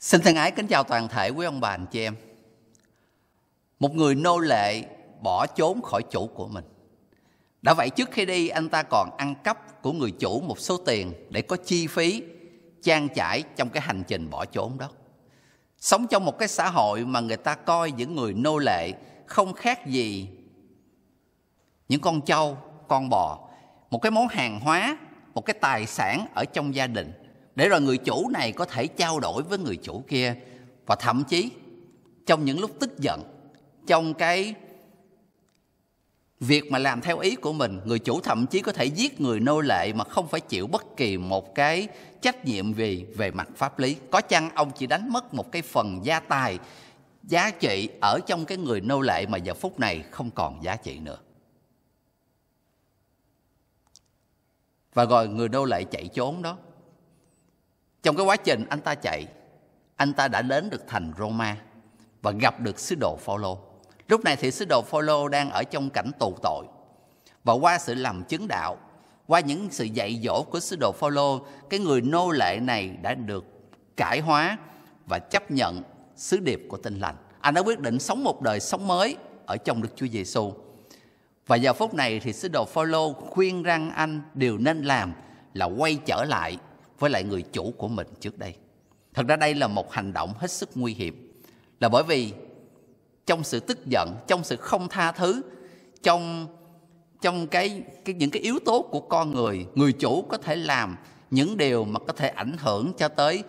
Xin thân ái kính chào toàn thể quý ông bà anh chị em. Một người nô lệ bỏ trốn khỏi chủ của mình. Đã vậy trước khi đi anh ta còn ăn cắp của người chủ một số tiền để có chi phí trang trải trong cái hành trình bỏ trốn đó. Sống trong một cái xã hội mà người ta coi những người nô lệ không khác gì những con trâu, con bò, một cái món hàng hóa, một cái tài sản ở trong gia đình để rồi người chủ này có thể trao đổi với người chủ kia và thậm chí trong những lúc tức giận trong cái việc mà làm theo ý của mình người chủ thậm chí có thể giết người nô lệ mà không phải chịu bất kỳ một cái trách nhiệm gì về mặt pháp lý có chăng ông chỉ đánh mất một cái phần gia tài giá trị ở trong cái người nô lệ mà giờ phút này không còn giá trị nữa và rồi người nô lệ chạy trốn đó trong cái quá trình anh ta chạy, anh ta đã đến được thành Roma và gặp được sứ đồ Phaolô. Lúc này thì sứ đồ Phaolô đang ở trong cảnh tù tội. Và qua sự làm chứng đạo, qua những sự dạy dỗ của sứ đồ Phaolô, cái người nô lệ này đã được cải hóa và chấp nhận sứ điệp của tinh lành. Anh đã quyết định sống một đời sống mới ở trong Đức Chúa Giêsu. Và giờ phút này thì sứ đồ Phaolô khuyên rằng anh điều nên làm là quay trở lại với lại người chủ của mình trước đây. Thật ra đây là một hành động hết sức nguy hiểm. Là bởi vì trong sự tức giận, trong sự không tha thứ, trong trong cái, cái những cái yếu tố của con người, người chủ có thể làm những điều mà có thể ảnh hưởng cho tới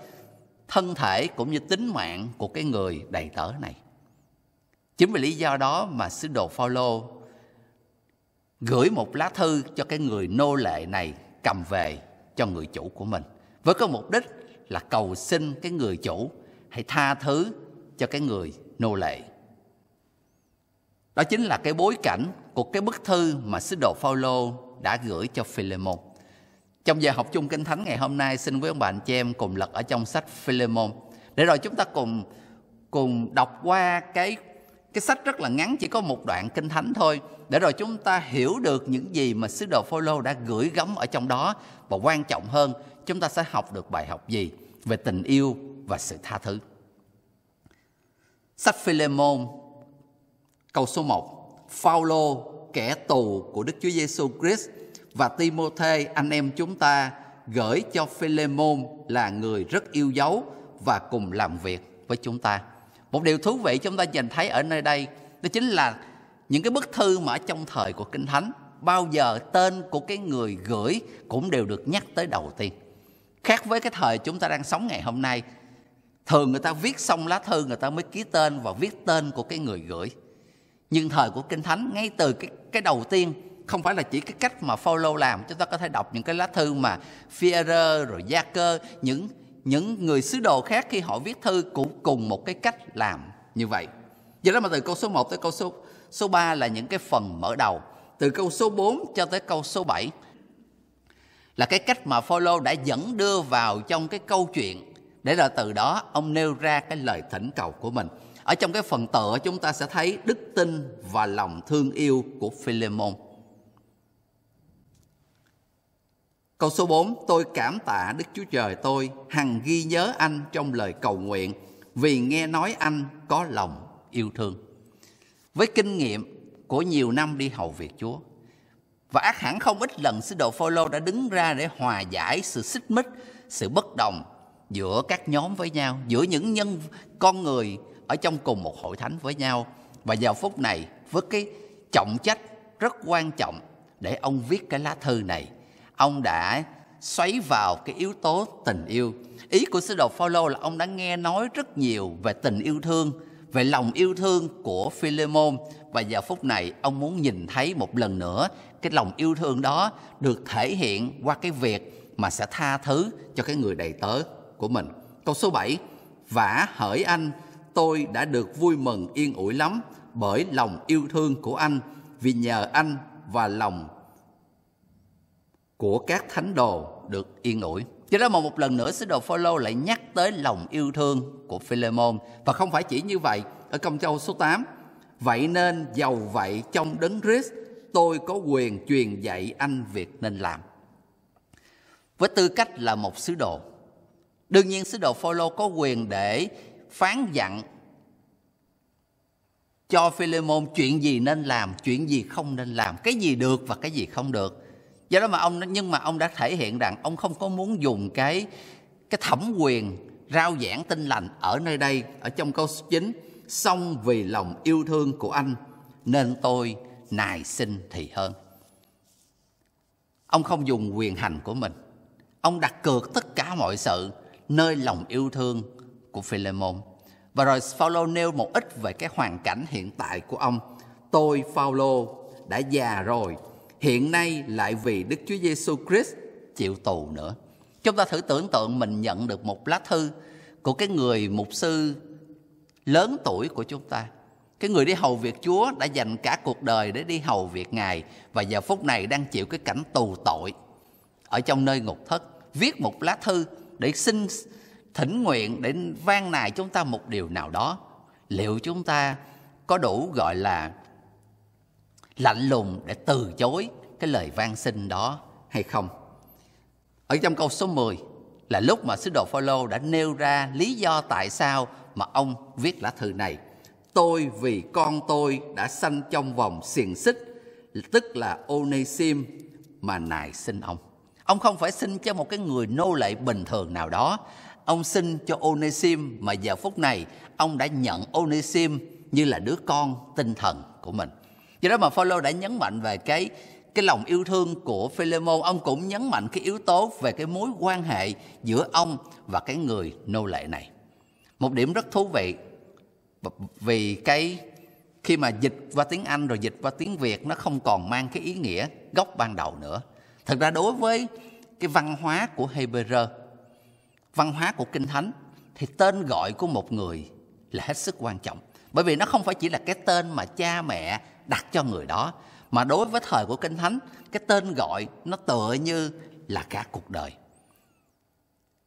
thân thể cũng như tính mạng của cái người đầy tớ này. Chính vì lý do đó mà sứ đồ Phaolô gửi một lá thư cho cái người nô lệ này cầm về cho người chủ của mình với có mục đích là cầu xin cái người chủ hãy tha thứ cho cái người nô lệ. Đó chính là cái bối cảnh của cái bức thư mà sứ đồ Phaolô đã gửi cho Philemon. Trong giờ học chung Kinh Thánh ngày hôm nay xin với ông bà anh chị em cùng lật ở trong sách Philemon để rồi chúng ta cùng cùng đọc qua cái cái sách rất là ngắn chỉ có một đoạn kinh thánh thôi để rồi chúng ta hiểu được những gì mà sứ đồ Phaolô đã gửi gắm ở trong đó và quan trọng hơn chúng ta sẽ học được bài học gì về tình yêu và sự tha thứ. Sách Philemon câu số 1 Phaolô kẻ tù của Đức Chúa Giêsu Christ và Timôthê anh em chúng ta gửi cho Philemon là người rất yêu dấu và cùng làm việc với chúng ta. Một điều thú vị chúng ta nhìn thấy ở nơi đây đó chính là những cái bức thư mà ở trong thời của Kinh Thánh bao giờ tên của cái người gửi cũng đều được nhắc tới đầu tiên khác với cái thời chúng ta đang sống ngày hôm nay thường người ta viết xong lá thư người ta mới ký tên và viết tên của cái người gửi nhưng thời của kinh thánh ngay từ cái cái đầu tiên không phải là chỉ cái cách mà Phaolô làm chúng ta có thể đọc những cái lá thư mà Führer rồi Gia Cơ những những người sứ đồ khác khi họ viết thư cũng cùng một cái cách làm như vậy. do đó mà từ câu số 1 tới câu số số 3 là những cái phần mở đầu. Từ câu số 4 cho tới câu số 7 là cái cách mà Phaolô đã dẫn đưa vào trong cái câu chuyện để rồi từ đó ông nêu ra cái lời thỉnh cầu của mình. Ở trong cái phần tựa chúng ta sẽ thấy đức tin và lòng thương yêu của Philemon. Câu số 4, tôi cảm tạ Đức Chúa Trời tôi hằng ghi nhớ anh trong lời cầu nguyện vì nghe nói anh có lòng yêu thương. Với kinh nghiệm của nhiều năm đi hầu việc Chúa, và ác hẳn không ít lần sứ đồ Phaolô đã đứng ra để hòa giải sự xích mích, sự bất đồng giữa các nhóm với nhau, giữa những nhân con người ở trong cùng một hội thánh với nhau. Và vào phút này với cái trọng trách rất quan trọng để ông viết cái lá thư này, ông đã xoáy vào cái yếu tố tình yêu. Ý của sứ đồ Phaolô là ông đã nghe nói rất nhiều về tình yêu thương, về lòng yêu thương của Philemon và giờ phút này ông muốn nhìn thấy một lần nữa cái lòng yêu thương đó được thể hiện qua cái việc mà sẽ tha thứ cho cái người đầy tớ của mình. Câu số 7, vả hỡi anh, tôi đã được vui mừng yên ủi lắm bởi lòng yêu thương của anh, vì nhờ anh và lòng của các thánh đồ được yên ủi. Cho đó mà một lần nữa sứ đồ Phaolô lại nhắc tới lòng yêu thương của Philemon và không phải chỉ như vậy ở công châu số 8. Vậy nên giàu vậy trong đấng Christ tôi có quyền truyền dạy anh việc nên làm. Với tư cách là một sứ đồ, đương nhiên sứ đồ Phaolô có quyền để phán dặn cho Philemon chuyện gì nên làm, chuyện gì không nên làm, cái gì được và cái gì không được. Do đó mà ông nhưng mà ông đã thể hiện rằng ông không có muốn dùng cái cái thẩm quyền rao giảng tin lành ở nơi đây ở trong câu 9 xong vì lòng yêu thương của anh nên tôi nài xin thì hơn ông không dùng quyền hành của mình ông đặt cược tất cả mọi sự nơi lòng yêu thương của Philemon và rồi Phaolô nêu một ít về cái hoàn cảnh hiện tại của ông tôi Phaolô đã già rồi hiện nay lại vì Đức Chúa Giêsu Christ chịu tù nữa chúng ta thử tưởng tượng mình nhận được một lá thư của cái người mục sư lớn tuổi của chúng ta cái người đi hầu việc Chúa đã dành cả cuộc đời để đi hầu việc Ngài và giờ phút này đang chịu cái cảnh tù tội ở trong nơi ngục thất. Viết một lá thư để xin thỉnh nguyện để van nài chúng ta một điều nào đó. Liệu chúng ta có đủ gọi là lạnh lùng để từ chối cái lời van xin đó hay không? Ở trong câu số 10 là lúc mà sứ đồ Phaolô đã nêu ra lý do tại sao mà ông viết lá thư này tôi vì con tôi đã sanh trong vòng xiềng xích tức là Onesim mà nài sinh ông. Ông không phải sinh cho một cái người nô lệ bình thường nào đó. Ông sinh cho Onesim mà giờ phút này ông đã nhận Onesim như là đứa con tinh thần của mình. Do đó mà Phaolô đã nhấn mạnh về cái cái lòng yêu thương của Philemon, ông cũng nhấn mạnh cái yếu tố về cái mối quan hệ giữa ông và cái người nô lệ này. Một điểm rất thú vị vì cái khi mà dịch qua tiếng Anh rồi dịch qua tiếng Việt nó không còn mang cái ý nghĩa gốc ban đầu nữa. Thật ra đối với cái văn hóa của Hebrew, văn hóa của Kinh Thánh thì tên gọi của một người là hết sức quan trọng. Bởi vì nó không phải chỉ là cái tên mà cha mẹ đặt cho người đó mà đối với thời của Kinh Thánh cái tên gọi nó tựa như là cả cuộc đời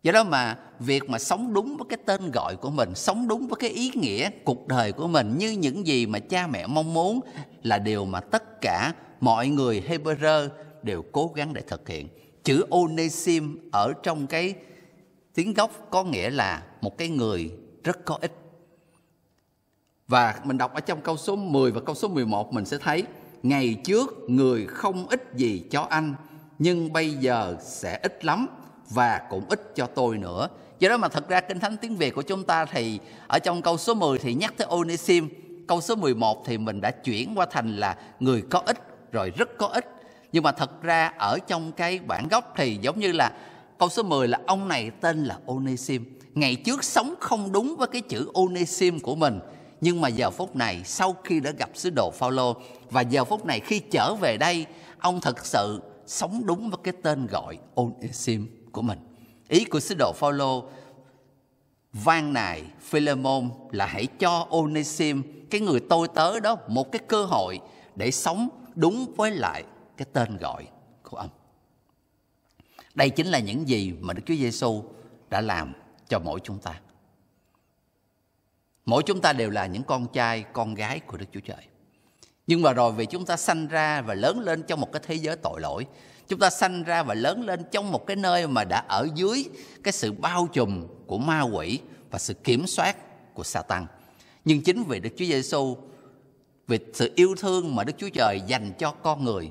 do đó mà việc mà sống đúng với cái tên gọi của mình sống đúng với cái ý nghĩa cuộc đời của mình như những gì mà cha mẹ mong muốn là điều mà tất cả mọi người Hebrew đều cố gắng để thực hiện chữ Onesim ở trong cái tiếng gốc có nghĩa là một cái người rất có ích và mình đọc ở trong câu số 10 và câu số 11 mình sẽ thấy Ngày trước người không ít gì cho anh Nhưng bây giờ sẽ ít lắm và cũng ích cho tôi nữa. Do đó mà thật ra Kinh Thánh tiếng Việt của chúng ta thì ở trong câu số 10 thì nhắc tới Onesim, câu số 11 thì mình đã chuyển qua thành là người có ích rồi rất có ích. Nhưng mà thật ra ở trong cái bản gốc thì giống như là câu số 10 là ông này tên là Onesim. Ngày trước sống không đúng với cái chữ Onesim của mình. Nhưng mà giờ phút này sau khi đã gặp sứ đồ Phaolô và giờ phút này khi trở về đây, ông thật sự sống đúng với cái tên gọi Onesim của mình. Ý của sứ đồ Phaolô van nài Philemon là hãy cho Onesim cái người tôi tớ đó một cái cơ hội để sống đúng với lại cái tên gọi của ông. Đây chính là những gì mà Đức Chúa Giêsu đã làm cho mỗi chúng ta. Mỗi chúng ta đều là những con trai, con gái của Đức Chúa Trời. Nhưng mà rồi vì chúng ta sanh ra và lớn lên trong một cái thế giới tội lỗi Chúng ta sanh ra và lớn lên trong một cái nơi mà đã ở dưới cái sự bao trùm của ma quỷ và sự kiểm soát của Satan. Nhưng chính vì Đức Chúa Giêsu vì sự yêu thương mà Đức Chúa Trời dành cho con người,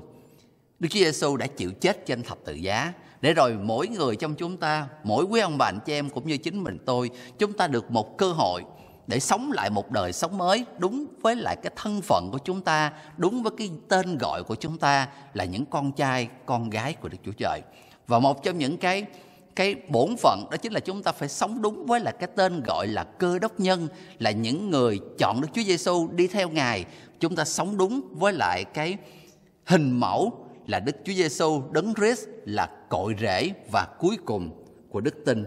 Đức Chúa Giêsu đã chịu chết trên thập tự giá để rồi mỗi người trong chúng ta, mỗi quý ông bà anh chị em cũng như chính mình tôi, chúng ta được một cơ hội để sống lại một đời sống mới đúng với lại cái thân phận của chúng ta, đúng với cái tên gọi của chúng ta là những con trai, con gái của Đức Chúa Trời. Và một trong những cái cái bổn phận đó chính là chúng ta phải sống đúng với là cái tên gọi là cơ đốc nhân là những người chọn Đức Chúa Giêsu đi theo Ngài. Chúng ta sống đúng với lại cái hình mẫu là Đức Chúa Giêsu đấng Christ là cội rễ và cuối cùng của đức tin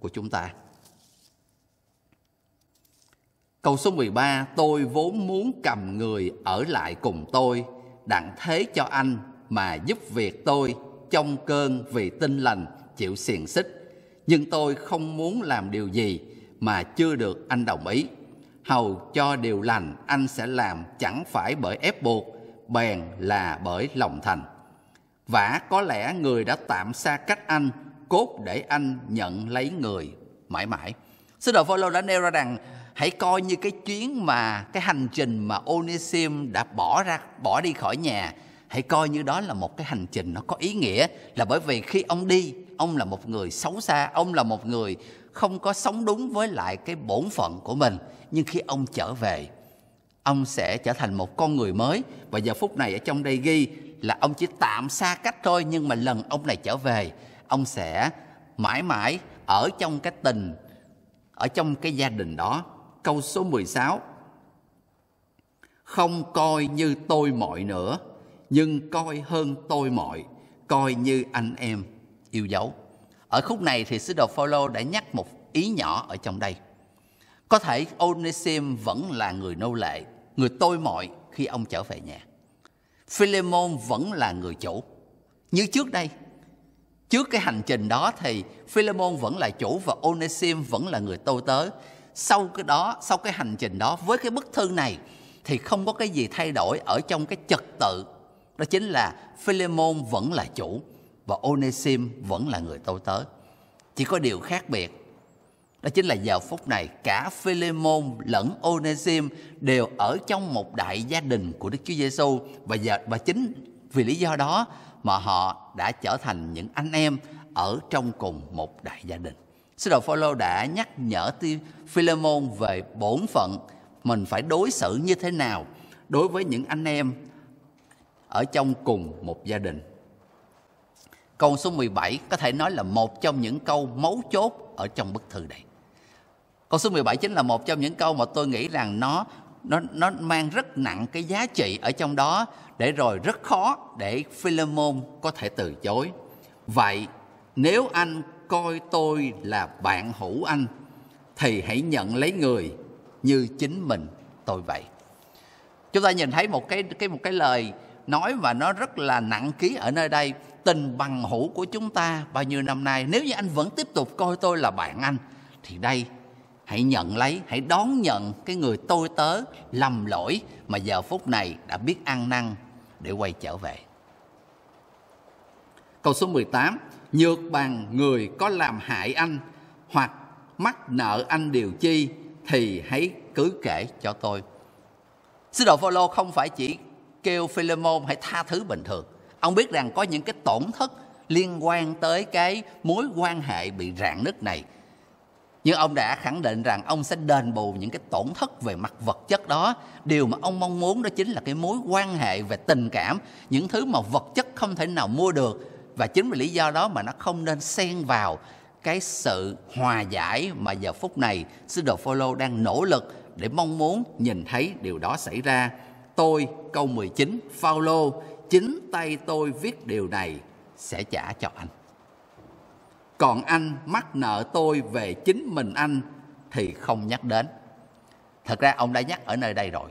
của chúng ta. Câu số 13, tôi vốn muốn cầm người ở lại cùng tôi, đặng thế cho anh mà giúp việc tôi trong cơn vì tinh lành chịu xiềng xích. Nhưng tôi không muốn làm điều gì mà chưa được anh đồng ý. Hầu cho điều lành anh sẽ làm chẳng phải bởi ép buộc, bèn là bởi lòng thành. Vả có lẽ người đã tạm xa cách anh, cốt để anh nhận lấy người mãi mãi. Sứ đồ Phaolô đã nêu ra rằng hãy coi như cái chuyến mà cái hành trình mà Onesim đã bỏ ra bỏ đi khỏi nhà hãy coi như đó là một cái hành trình nó có ý nghĩa là bởi vì khi ông đi ông là một người xấu xa ông là một người không có sống đúng với lại cái bổn phận của mình nhưng khi ông trở về ông sẽ trở thành một con người mới và giờ phút này ở trong đây ghi là ông chỉ tạm xa cách thôi nhưng mà lần ông này trở về ông sẽ mãi mãi ở trong cái tình ở trong cái gia đình đó câu số 16. Không coi như tôi mọi nữa, nhưng coi hơn tôi mọi, coi như anh em yêu dấu. Ở khúc này thì sứ đồ Phaolô đã nhắc một ý nhỏ ở trong đây. Có thể Onesim vẫn là người nô lệ, người tôi mọi khi ông trở về nhà. Philemon vẫn là người chủ. Như trước đây, trước cái hành trình đó thì Philemon vẫn là chủ và Onesim vẫn là người tôi tớ sau cái đó sau cái hành trình đó với cái bức thư này thì không có cái gì thay đổi ở trong cái trật tự đó chính là Philemon vẫn là chủ và Onesim vẫn là người tôi tớ chỉ có điều khác biệt đó chính là giờ phút này cả Philemon lẫn Onesim đều ở trong một đại gia đình của Đức Chúa Giêsu và giờ và chính vì lý do đó mà họ đã trở thành những anh em ở trong cùng một đại gia đình Sứ đồ Phaolô đã nhắc nhở Philemon về bổn phận mình phải đối xử như thế nào đối với những anh em ở trong cùng một gia đình. Câu số 17 có thể nói là một trong những câu mấu chốt ở trong bức thư này. Câu số 17 chính là một trong những câu mà tôi nghĩ rằng nó nó nó mang rất nặng cái giá trị ở trong đó để rồi rất khó để Philemon có thể từ chối. Vậy nếu anh coi tôi là bạn hữu anh thì hãy nhận lấy người như chính mình tôi vậy chúng ta nhìn thấy một cái cái một cái lời nói và nó rất là nặng ký ở nơi đây tình bằng hữu của chúng ta bao nhiêu năm nay nếu như anh vẫn tiếp tục coi tôi là bạn anh thì đây hãy nhận lấy hãy đón nhận cái người tôi tớ lầm lỗi mà giờ phút này đã biết ăn năn để quay trở về câu số 18 nhược bằng người có làm hại anh hoặc mắc nợ anh điều chi thì hãy cứ kể cho tôi. Sứ đồ Phaolô không phải chỉ kêu Philemon hãy tha thứ bình thường. Ông biết rằng có những cái tổn thất liên quan tới cái mối quan hệ bị rạn nứt này. Nhưng ông đã khẳng định rằng ông sẽ đền bù những cái tổn thất về mặt vật chất đó. Điều mà ông mong muốn đó chính là cái mối quan hệ về tình cảm, những thứ mà vật chất không thể nào mua được và chính vì lý do đó mà nó không nên xen vào cái sự hòa giải mà giờ phút này sứ đồ Phaolô đang nỗ lực để mong muốn nhìn thấy điều đó xảy ra. Tôi câu 19 Phaolô chính tay tôi viết điều này sẽ trả cho anh. Còn anh mắc nợ tôi về chính mình anh thì không nhắc đến. Thật ra ông đã nhắc ở nơi đây rồi.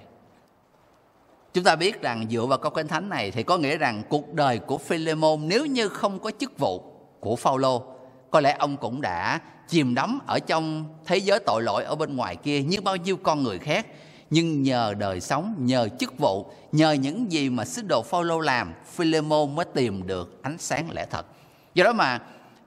Chúng ta biết rằng dựa vào câu kinh thánh này thì có nghĩa rằng cuộc đời của Philemon nếu như không có chức vụ của Phaolô, có lẽ ông cũng đã chìm đắm ở trong thế giới tội lỗi ở bên ngoài kia như bao nhiêu con người khác. Nhưng nhờ đời sống, nhờ chức vụ, nhờ những gì mà sứ đồ Phaolô làm, Philemon mới tìm được ánh sáng lẽ thật. Do đó mà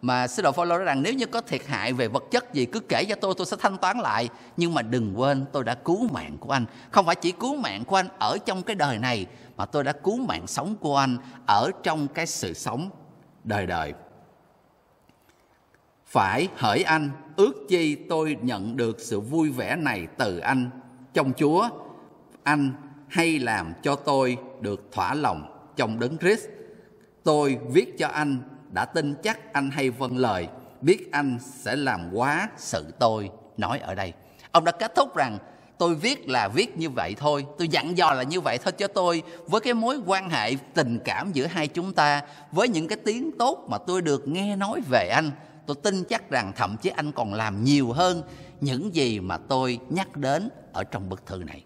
mà sứ đồ Phaolô nói rằng nếu như có thiệt hại về vật chất gì cứ kể cho tôi tôi sẽ thanh toán lại nhưng mà đừng quên tôi đã cứu mạng của anh không phải chỉ cứu mạng của anh ở trong cái đời này mà tôi đã cứu mạng sống của anh ở trong cái sự sống đời đời phải hỡi anh ước chi tôi nhận được sự vui vẻ này từ anh trong Chúa anh hay làm cho tôi được thỏa lòng trong đấng Christ tôi viết cho anh đã tin chắc anh hay vâng lời, biết anh sẽ làm quá sự tôi nói ở đây. Ông đã kết thúc rằng tôi viết là viết như vậy thôi, tôi dặn dò là như vậy thôi cho tôi với cái mối quan hệ tình cảm giữa hai chúng ta, với những cái tiếng tốt mà tôi được nghe nói về anh, tôi tin chắc rằng thậm chí anh còn làm nhiều hơn những gì mà tôi nhắc đến ở trong bức thư này.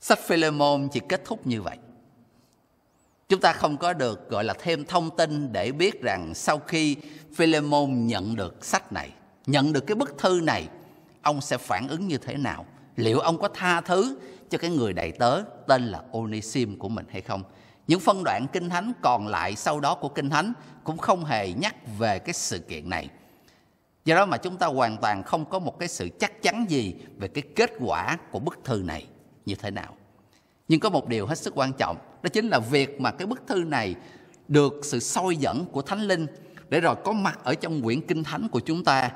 Sách Philemon chỉ kết thúc như vậy. Chúng ta không có được gọi là thêm thông tin để biết rằng sau khi Philemon nhận được sách này, nhận được cái bức thư này, ông sẽ phản ứng như thế nào? Liệu ông có tha thứ cho cái người đầy tớ tên là Onesim của mình hay không? Những phân đoạn kinh thánh còn lại sau đó của kinh thánh cũng không hề nhắc về cái sự kiện này. Do đó mà chúng ta hoàn toàn không có một cái sự chắc chắn gì về cái kết quả của bức thư này như thế nào nhưng có một điều hết sức quan trọng đó chính là việc mà cái bức thư này được sự soi dẫn của thánh linh để rồi có mặt ở trong quyển kinh thánh của chúng ta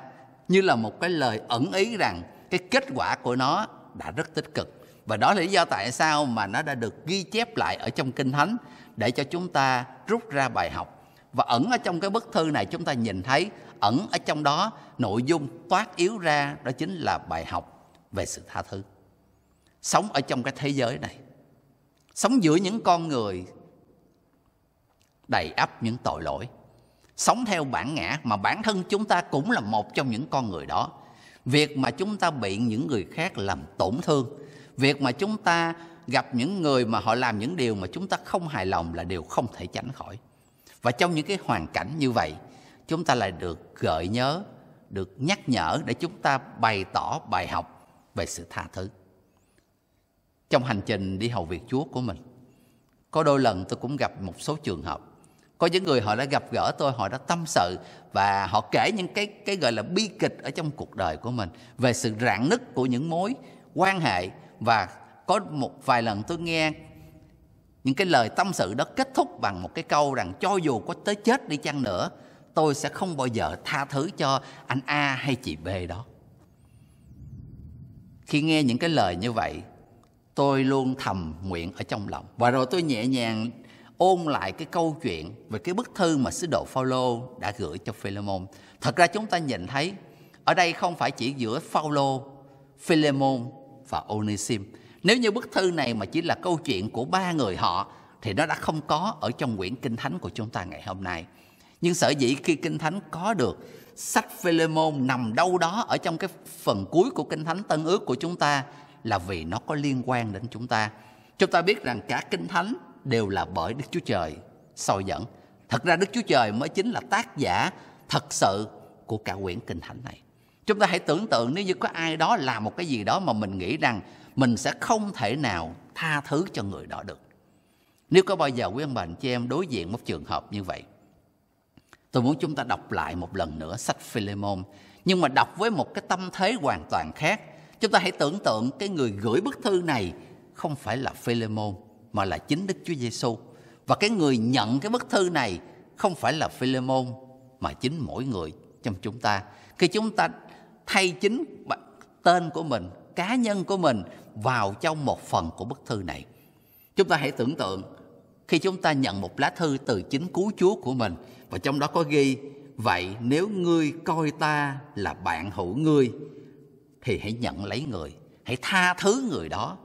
như là một cái lời ẩn ý rằng cái kết quả của nó đã rất tích cực và đó là lý do tại sao mà nó đã được ghi chép lại ở trong kinh thánh để cho chúng ta rút ra bài học và ẩn ở trong cái bức thư này chúng ta nhìn thấy ẩn ở trong đó nội dung toát yếu ra đó chính là bài học về sự tha thứ sống ở trong cái thế giới này sống giữa những con người đầy ắp những tội lỗi sống theo bản ngã mà bản thân chúng ta cũng là một trong những con người đó việc mà chúng ta bị những người khác làm tổn thương việc mà chúng ta gặp những người mà họ làm những điều mà chúng ta không hài lòng là điều không thể tránh khỏi và trong những cái hoàn cảnh như vậy chúng ta lại được gợi nhớ được nhắc nhở để chúng ta bày tỏ bài học về sự tha thứ trong hành trình đi hầu việc Chúa của mình. Có đôi lần tôi cũng gặp một số trường hợp có những người họ đã gặp gỡ tôi họ đã tâm sự và họ kể những cái cái gọi là bi kịch ở trong cuộc đời của mình về sự rạn nứt của những mối quan hệ và có một vài lần tôi nghe những cái lời tâm sự đó kết thúc bằng một cái câu rằng cho dù có tới chết đi chăng nữa tôi sẽ không bao giờ tha thứ cho anh A hay chị B đó khi nghe những cái lời như vậy tôi luôn thầm nguyện ở trong lòng và rồi tôi nhẹ nhàng ôn lại cái câu chuyện về cái bức thư mà sứ đồ Phaolô đã gửi cho Philemon. Thật ra chúng ta nhìn thấy ở đây không phải chỉ giữa Phaolô, Philemon và Onesim. Nếu như bức thư này mà chỉ là câu chuyện của ba người họ thì nó đã không có ở trong quyển kinh thánh của chúng ta ngày hôm nay. Nhưng sở dĩ khi kinh thánh có được sách Philemon nằm đâu đó ở trong cái phần cuối của kinh thánh Tân Ước của chúng ta là vì nó có liên quan đến chúng ta. Chúng ta biết rằng cả Kinh Thánh đều là bởi Đức Chúa Trời soi dẫn. Thật ra Đức Chúa Trời mới chính là tác giả thật sự của cả quyển Kinh Thánh này. Chúng ta hãy tưởng tượng nếu như có ai đó làm một cái gì đó mà mình nghĩ rằng mình sẽ không thể nào tha thứ cho người đó được. Nếu có bao giờ quý ông bà anh chị em đối diện một trường hợp như vậy, tôi muốn chúng ta đọc lại một lần nữa sách Philemon, nhưng mà đọc với một cái tâm thế hoàn toàn khác Chúng ta hãy tưởng tượng cái người gửi bức thư này không phải là Philemon mà là chính Đức Chúa Giêsu và cái người nhận cái bức thư này không phải là Philemon mà chính mỗi người trong chúng ta. Khi chúng ta thay chính tên của mình, cá nhân của mình vào trong một phần của bức thư này. Chúng ta hãy tưởng tượng khi chúng ta nhận một lá thư từ chính cứu Chúa của mình và trong đó có ghi vậy nếu ngươi coi ta là bạn hữu ngươi thì hãy nhận lấy người, hãy tha thứ người đó.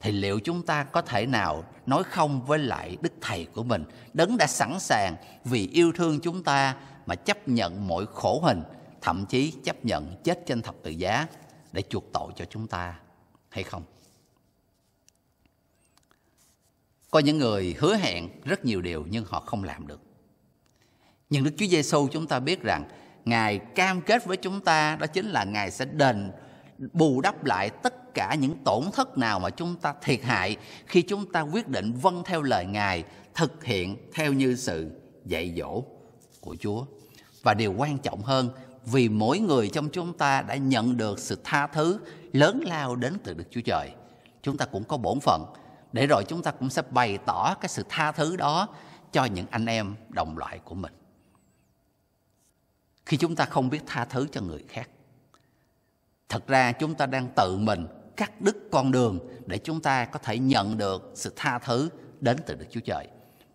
Thì liệu chúng ta có thể nào nói không với lại Đức Thầy của mình, đấng đã sẵn sàng vì yêu thương chúng ta mà chấp nhận mọi khổ hình, thậm chí chấp nhận chết trên thập tự giá để chuộc tội cho chúng ta hay không? Có những người hứa hẹn rất nhiều điều nhưng họ không làm được. Nhưng Đức Chúa Giêsu chúng ta biết rằng Ngài cam kết với chúng ta đó chính là Ngài sẽ đền bù đắp lại tất cả những tổn thất nào mà chúng ta thiệt hại khi chúng ta quyết định vâng theo lời Ngài, thực hiện theo như sự dạy dỗ của Chúa. Và điều quan trọng hơn, vì mỗi người trong chúng ta đã nhận được sự tha thứ lớn lao đến từ Đức Chúa Trời. Chúng ta cũng có bổn phận, để rồi chúng ta cũng sẽ bày tỏ cái sự tha thứ đó cho những anh em đồng loại của mình khi chúng ta không biết tha thứ cho người khác. Thật ra chúng ta đang tự mình cắt đứt con đường để chúng ta có thể nhận được sự tha thứ đến từ Đức Chúa Trời.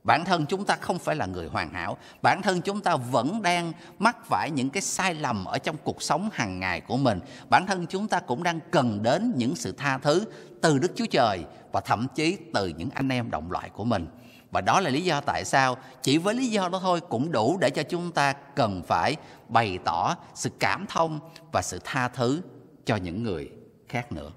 Bản thân chúng ta không phải là người hoàn hảo, bản thân chúng ta vẫn đang mắc phải những cái sai lầm ở trong cuộc sống hàng ngày của mình. Bản thân chúng ta cũng đang cần đến những sự tha thứ từ Đức Chúa Trời và thậm chí từ những anh em đồng loại của mình. Và đó là lý do tại sao chỉ với lý do đó thôi cũng đủ để cho chúng ta cần phải bày tỏ sự cảm thông và sự tha thứ cho những người khác nữa.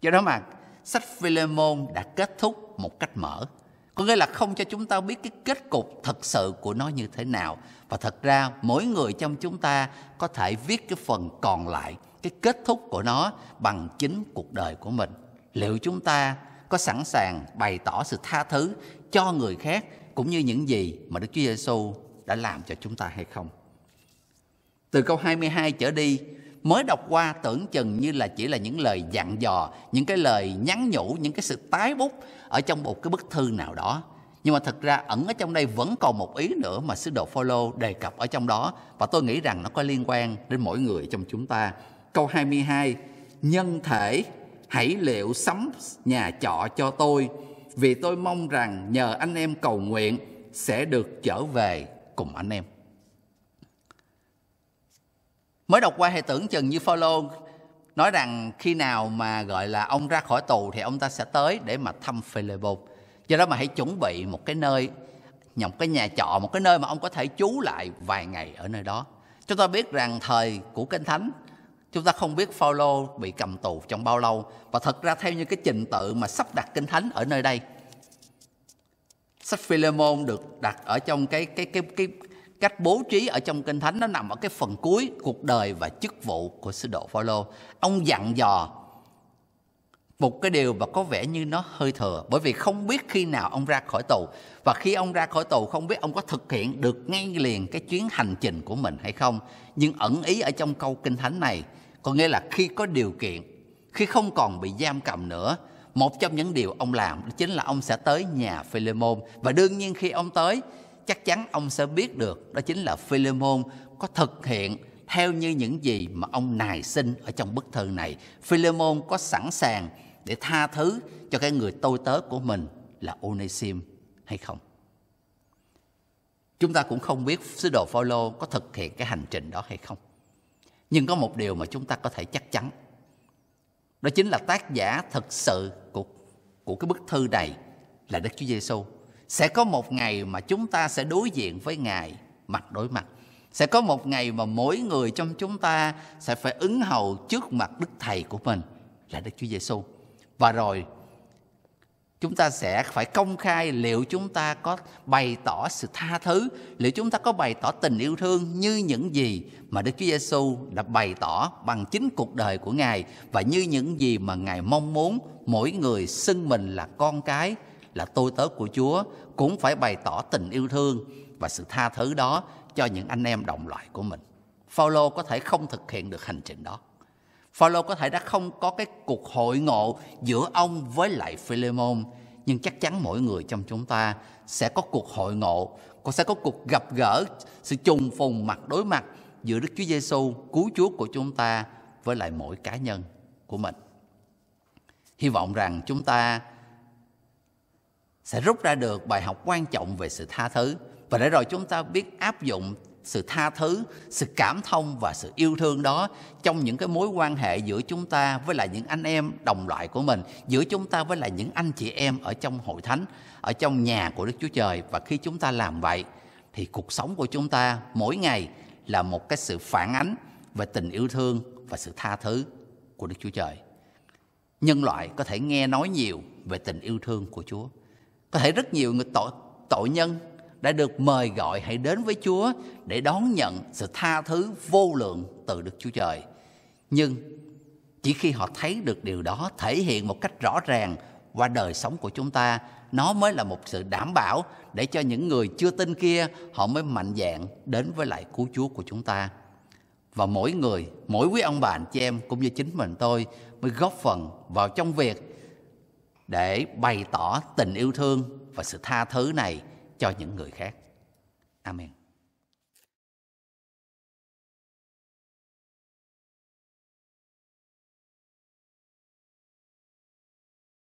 Do đó mà sách Philemon đã kết thúc một cách mở. Có nghĩa là không cho chúng ta biết cái kết cục thật sự của nó như thế nào. Và thật ra mỗi người trong chúng ta có thể viết cái phần còn lại, cái kết thúc của nó bằng chính cuộc đời của mình. Liệu chúng ta có sẵn sàng bày tỏ sự tha thứ cho người khác cũng như những gì mà Đức Chúa Giêsu đã làm cho chúng ta hay không. Từ câu 22 trở đi, mới đọc qua tưởng chừng như là chỉ là những lời dặn dò, những cái lời nhắn nhủ, những cái sự tái bút ở trong một cái bức thư nào đó. Nhưng mà thật ra ẩn ở trong đây vẫn còn một ý nữa mà sứ đồ Phaolô đề cập ở trong đó và tôi nghĩ rằng nó có liên quan đến mỗi người trong chúng ta. Câu 22, nhân thể hãy liệu sắm nhà trọ cho tôi, vì tôi mong rằng nhờ anh em cầu nguyện sẽ được trở về cùng anh em. Mới đọc qua hệ tưởng chừng như follow nói rằng khi nào mà gọi là ông ra khỏi tù thì ông ta sẽ tới để mà thăm Philebon. Do đó mà hãy chuẩn bị một cái nơi, một cái nhà trọ, một cái nơi mà ông có thể trú lại vài ngày ở nơi đó. Chúng ta biết rằng thời của Kinh Thánh Chúng ta không biết Phaolô bị cầm tù trong bao lâu và thật ra theo như cái trình tự mà sắp đặt kinh thánh ở nơi đây. Sách Philemon được đặt ở trong cái cái cái cái cách bố trí ở trong kinh thánh nó nằm ở cái phần cuối cuộc đời và chức vụ của sứ đồ Phaolô. Ông dặn dò một cái điều mà có vẻ như nó hơi thừa bởi vì không biết khi nào ông ra khỏi tù và khi ông ra khỏi tù không biết ông có thực hiện được ngay liền cái chuyến hành trình của mình hay không nhưng ẩn ý ở trong câu kinh thánh này có nghĩa là khi có điều kiện, khi không còn bị giam cầm nữa, một trong những điều ông làm chính là ông sẽ tới nhà Philemon và đương nhiên khi ông tới chắc chắn ông sẽ biết được đó chính là Philemon có thực hiện theo như những gì mà ông nài xin ở trong bức thư này. Philemon có sẵn sàng để tha thứ cho cái người tôi tớ của mình là Onesim hay không? Chúng ta cũng không biết sứ đồ Phaolô có thực hiện cái hành trình đó hay không nhưng có một điều mà chúng ta có thể chắc chắn đó chính là tác giả thật sự của của cái bức thư này là Đức Chúa Giêsu. Sẽ có một ngày mà chúng ta sẽ đối diện với Ngài mặt đối mặt. Sẽ có một ngày mà mỗi người trong chúng ta sẽ phải ứng hầu trước mặt Đức Thầy của mình là Đức Chúa Giêsu. Và rồi chúng ta sẽ phải công khai liệu chúng ta có bày tỏ sự tha thứ, liệu chúng ta có bày tỏ tình yêu thương như những gì mà Đức Chúa Giêsu đã bày tỏ bằng chính cuộc đời của Ngài và như những gì mà Ngài mong muốn mỗi người xưng mình là con cái, là tôi tớ của Chúa cũng phải bày tỏ tình yêu thương và sự tha thứ đó cho những anh em đồng loại của mình. Phaolô có thể không thực hiện được hành trình đó. Phaolô có thể đã không có cái cuộc hội ngộ giữa ông với lại Philemon, nhưng chắc chắn mỗi người trong chúng ta sẽ có cuộc hội ngộ, có sẽ có cuộc gặp gỡ, sự trùng phùng mặt đối mặt giữa Đức Chúa Giêsu cứu Chúa của chúng ta với lại mỗi cá nhân của mình. Hy vọng rằng chúng ta sẽ rút ra được bài học quan trọng về sự tha thứ và để rồi chúng ta biết áp dụng sự tha thứ sự cảm thông và sự yêu thương đó trong những cái mối quan hệ giữa chúng ta với lại những anh em đồng loại của mình giữa chúng ta với lại những anh chị em ở trong hội thánh ở trong nhà của đức chúa trời và khi chúng ta làm vậy thì cuộc sống của chúng ta mỗi ngày là một cái sự phản ánh về tình yêu thương và sự tha thứ của đức chúa trời nhân loại có thể nghe nói nhiều về tình yêu thương của chúa có thể rất nhiều người tội tội nhân đã được mời gọi hãy đến với Chúa để đón nhận sự tha thứ vô lượng từ Đức Chúa Trời. Nhưng chỉ khi họ thấy được điều đó thể hiện một cách rõ ràng qua đời sống của chúng ta, nó mới là một sự đảm bảo để cho những người chưa tin kia họ mới mạnh dạn đến với lại cứu Chúa của chúng ta. Và mỗi người, mỗi quý ông bà anh chị em cũng như chính mình tôi mới góp phần vào trong việc để bày tỏ tình yêu thương và sự tha thứ này cho những người khác. Amen.